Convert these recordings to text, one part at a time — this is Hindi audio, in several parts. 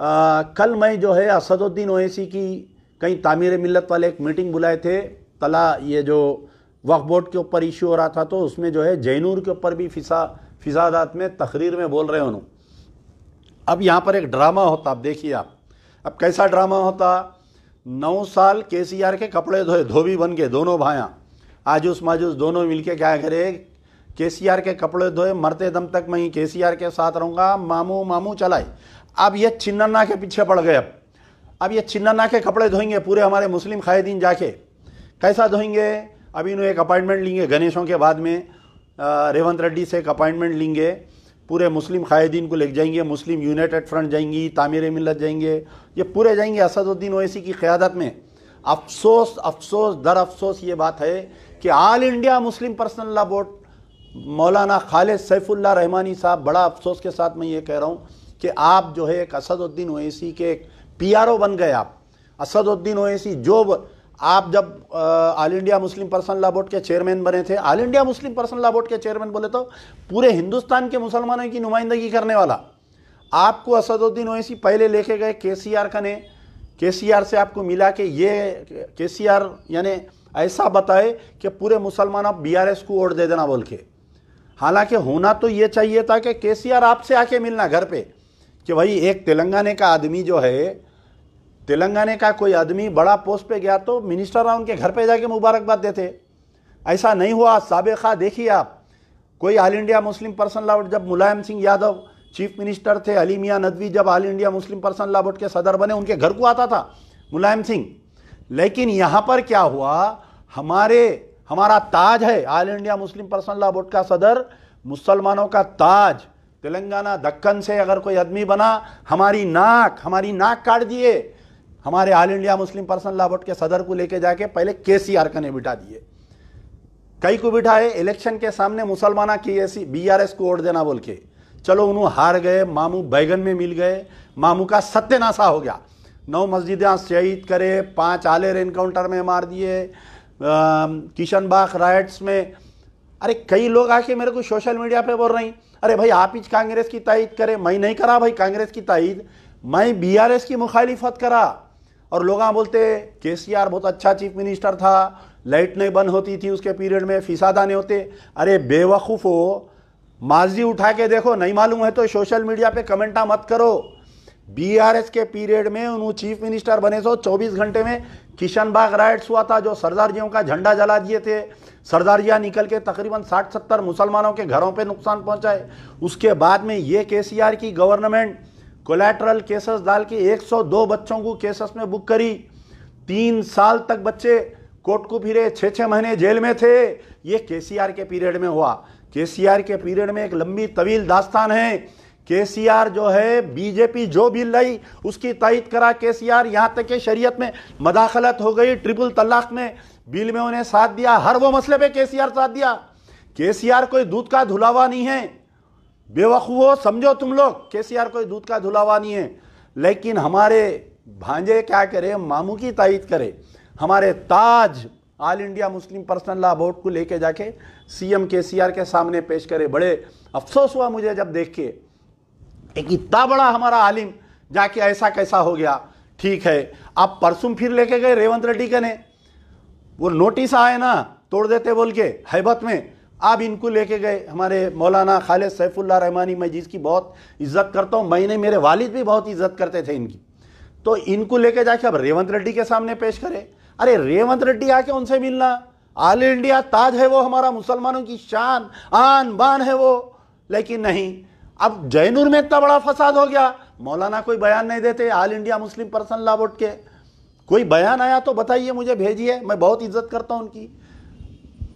आ, कल मैं जो है असदुद्दीन ओवैसी की कई तामीर मिलत वाले एक मीटिंग बुलाए थे तला ये जो वक्फ बोर्ड के ऊपर इशू हो रहा था तो उसमें जो है जैनूर के ऊपर भी फिसा फिसादात में तकरीर में बोल रहे उन्होंने अब यहाँ पर एक ड्रामा होता अब देखिए आप अब कैसा ड्रामा होता नौ साल के सी आर के कपड़े धोए धोबी बन के दोनों भाया आजूस माजूस दोनों मिलके क्या करे के सी आर के कपड़े धोए मरते दम तक मैं के सी आर के साथ रहूँगा मामू मामू चलाए अब ये छिन्नन्ना के पीछे पड़ गए अब अब ये छिन्नन्ना के कपड़े धोएंगे पूरे हमारे मुस्लिम कायदीन जाके कैसा धोएंगे अभी इन्हों एक अपॉइंटमेंट लेंगे गणेशों के बाद में रेवंत रेड्डी से एक अपॉइंटमेंट लेंगे पूरे मुस्लिम कायदीन को लेके जाएंगे मुस्लिम यूनाइटेड फ्रंट जाएंगी तामिर मिलत जाएंगे ये पूरे जाएंगे असदुद्दीन ओवैसी की क़्यादत में अफसोस अफसोस दर अफसोस ये बात है कि all India Muslim personal law board मौलाना खालिद सैफुल्ला रहमानी साहब बड़ा अफसोस के साथ मैं ये कह रहा हूँ कि आप जो है एक असदुद्दीन ओवैसी के एक पी बन गए आप असदुद्दीन ओवैसी जो आप जब all India Muslim personal law board के चेयरमैन बने थे all India Muslim personal law board के चेयरमैन बोले तो पूरे हिंदुस्तान के मुसलमानों की नुमाइंदगी करने वाला आपको असदुद्दीन ओवैसी पहले लेके गए के सी आर ने के सी आर से आपको मिला के ये के सी आर यानी ऐसा बताए कि पूरे मुसलमान आप बी आर एस को वोट दे देना बोल के हालांकि होना तो ये चाहिए था कि के सी आर आपसे आके मिलना घर पर कि भाई एक तेलंगाने का आदमी जो है तेलंगाने का कोई आदमी बड़ा पोस्ट पे गया तो मिनिस्टर रहा उनके घर पे जाके मुबारकबाद देते ऐसा नहीं हुआ सबका देखिए आप कोई all India Muslim person law board जब मुलायम सिंह यादव चीफ मिनिस्टर थे अली मियाँ नदवी जब all India Muslim person law board के सदर बने उनके घर को आता था मुलायम सिंह लेकिन यहाँ पर क्या हुआ हमारे हमारा ताज है all India Muslim person law board का सदर मुसलमानों का ताज तेलंगाना दक्कन से अगर कोई आदमी बना हमारी नाक हमारी नाक काट दिए हमारे all India Muslim personal law board के सदर को लेके जाके पहले के सी आर कने बिठा दिए कई को बिठाए इलेक्शन के सामने मुसलमाना की ऐसी बी आर एस को वोट देना बोल के चलो उन्होंने हार गए मामू बैगन में मिल गए मामू का सत्यनाशा हो गया नौ मस्जिदें शहीद करे पांच आलेर इनकाउंटर में मार दिए किशन बाग राइट्स में अरे कई लोग आके मेरे को सोशल मीडिया पे बोल रहे हैं अरे भाई आप ही कांग्रेस की तायद करें मैं नहीं करा भाई कांग्रेस की तायद मैं बीआरएस की मुखालिफत करा और लोग बोलते के सी आर बहुत अच्छा चीफ मिनिस्टर था लाइट नहीं बंद होती थी उसके पीरियड में फिसादा नहीं होते अरे बेवकूफ़ हो माजी उठा के देखो नहीं मालूम है तो सोशल मीडिया पे कमेंटा मत करो बीआरएस के पीरियड में उन चीफ मिनिस्टर बने सो 24 घंटे में किशन बाग राइड्स हुआ था जो सरदारजियों का झंडा जला दिए थे जिया निकल के तकरीबन 60 सत्तर मुसलमानों के घरों पे नुकसान पहुंचाए उसके बाद में ये केसीआर की गवर्नमेंट कोलेट्रल केसेस डाल के 102 बच्चों को केसेस में बुक करी तीन साल तक बच्चे कोर्ट को फिरे छः छः महीने जेल में थे ये के के पीरियड में हुआ के के पीरियड में एक लंबी तवील दास्तान है केसीआर जो है बीजेपी जो भी लाई उसकी तयद करा केसीआर यहाँ तक के शरीयत में मदाखलत हो गई ट्रिपल तलाक में बिल में उन्हें साथ दिया हर वो मसले पे केसीआर साथ दिया केसीआर कोई दूध का धुलावा नहीं है बेवकूफ़ो समझो तुम लोग केसीआर कोई दूध का धुलावा नहीं है लेकिन हमारे भांजे क्या करे मामू की तायद करे हमारे ताज all India Muslim personal law board को लेके जाके सीएम केसीआर के सामने पेश करे बड़े अफसोस हुआ मुझे जब देख के एक इतना बड़ा हमारा आलिम जाके ऐसा कैसा हो गया ठीक है आप परसों फिर लेके गए रेवंत रेड्डी कने वो नोटिस आए ना तोड़ देते बोल के हैबत में आप इनको लेके गए हमारे मौलाना खालिद सैफुल्ला रहमानी मैं जिसकी बहुत इज्जत करता हूँ मैंने मेरे वालिद भी बहुत इज्जत करते थे इनकी तो इनको लेके जाके अब रेवंत रेड्डी के सामने पेश करें अरे रेवंत रेड्डी आके उनसे मिलना ऑल इंडिया ताज है वो हमारा मुसलमानों की शान आन बान है वो लेकिन नहीं अब जयनूर में इतना बड़ा फसाद हो गया मौलाना कोई बयान नहीं देते all India Muslim person law board के कोई बयान आया तो बताइए मुझे भेजिए मैं बहुत इज्जत करता हूं उनकी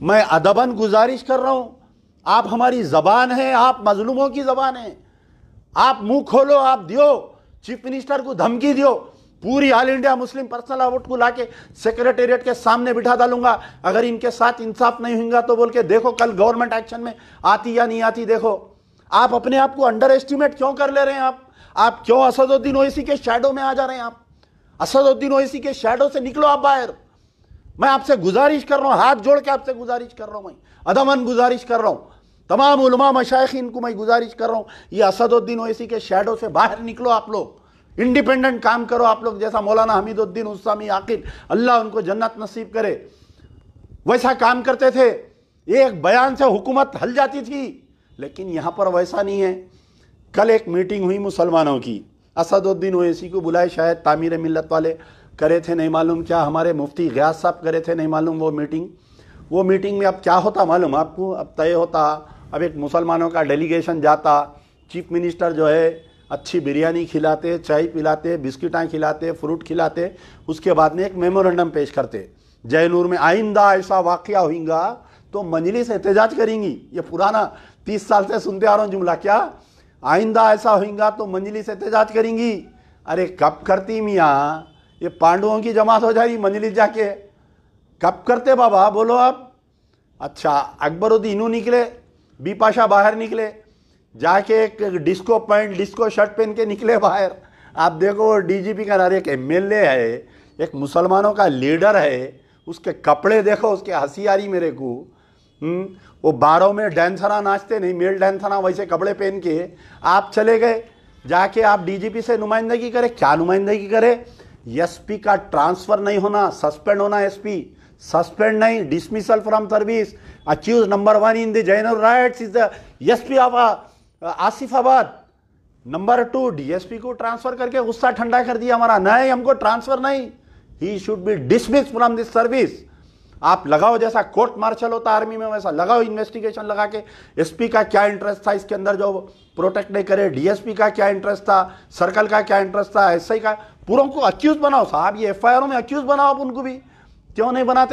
मैं अदबन गुजारिश कर रहा हूं आप हमारी जबान है आप मजलूमों की जबान है आप मुंह खोलो आप दियो चीफ मिनिस्टर को धमकी दियो पूरी all India Muslim personal award को लाके सेक्रेटेरिएट के सामने बिठा डालूंगा अगर इनके साथ इंसाफ नहीं होगा तो बोल के देखो कल गवर्नमेंट एक्शन में आती या नहीं आती देखो आप अपने आप को अंडर एस्टिमेट क्यों कर ले रहे हैं आप आप क्यों असदुद्दीन ओसी के शेडो में आ जा रहे हैं आप असदुद्दीन ओसी के शेडो से निकलो आप बाहर मैं आपसे गुजारिश कर रहा हूं हाथ जोड़ के आपसे गुजारिश कर रहा हूँ मैं अदमन गुजारिश कर रहा हूँ तमाम उलमा मशाइन को मैं गुजारिश कर रहा हूँ ये असदुद्दीन ओसी के शेडो से बाहर निकलो आप लोग इंडिपेंडेंट काम करो आप लोग जैसा मौलाना हमीदुद्दीन उस्सामी आकिद अल्लाह उनको जन्नत नसीब करे वैसा काम करते थे एक बयान से हुकूमत हल जाती थी लेकिन यहाँ पर वैसा नहीं है कल एक मीटिंग हुई मुसलमानों की असदुद्दीन ओवैसी को बुलाए शायद तामीर मिलत वाले करे थे नहीं मालूम क्या हमारे मुफ्ती गयास साहब करे थे नहीं मालूम वो मीटिंग वो मीटिंग में अब क्या होता मालूम आपको अब तय होता अब एक मुसलमानों का डेलीगेशन जाता चीफ मिनिस्टर जो है अच्छी बिरयानी खिलाते चाय पिलाते बिस्किटा खिलाते फ्रूट खिलाते उसके बाद में एक मेमोरेंडम पेश करते जयनूर में आइंदा ऐसा वाक़ होगा तो मंजलिस एहतजाज करेंगी ये पुराना तीस साल से सुनते आ रहा हूँ जुमला क्या आइंदा ऐसा होगा तो मंजिली से एहतजाज करेंगी अरे कब करती मियाँ ये पांडवों की जमात हो जाएगी मंजिली जाके कब करते बाबा बोलो आप अच्छा अकबर उद्दीनू निकले बी पाशा बाहर निकले जाके एक डिस्को पैंट डिस्को शर्ट पहन के निकले बाहर आप देखो डीजीपी का नारे एक एमएलए है एक मुसलमानों का लीडर है उसके कपड़े देखो उसके हंसी आ रही मेरे को हम्म? वो बारों में डैंसरा नाचते नहीं मेल डैंसरा वैसे कपड़े पहन के आप चले गए जाके आप डीजीपी से नुमाइंदगी करें क्या नुमाइंदगी करें एसपी का ट्रांसफर नहीं होना सस्पेंड होना एसपी सस्पेंड नहीं dismissal from service achieve number one in the right is the of Asifabad number two DSP को ट्रांसफर करके गुस्सा ठंडा कर दिया हमारा नहीं हमको ट्रांसफर नहीं he should be dismiss from this service आप लगाओ जैसा कोर्ट मार्शल होता आर्मी में वैसा लगाओ इन्वेस्टिगेशन लगा के एसपी का क्या इंटरेस्ट था इसके अंदर जो प्रोटेक्ट नहीं करे डीएसपी का क्या इंटरेस्ट था सर्कल का क्या इंटरेस्ट था एसआई का पूरों को अक्यूज बनाओ साहब ये एफआईआर में अक्यूज बनाओ आप उनको भी क्यों नहीं बनाते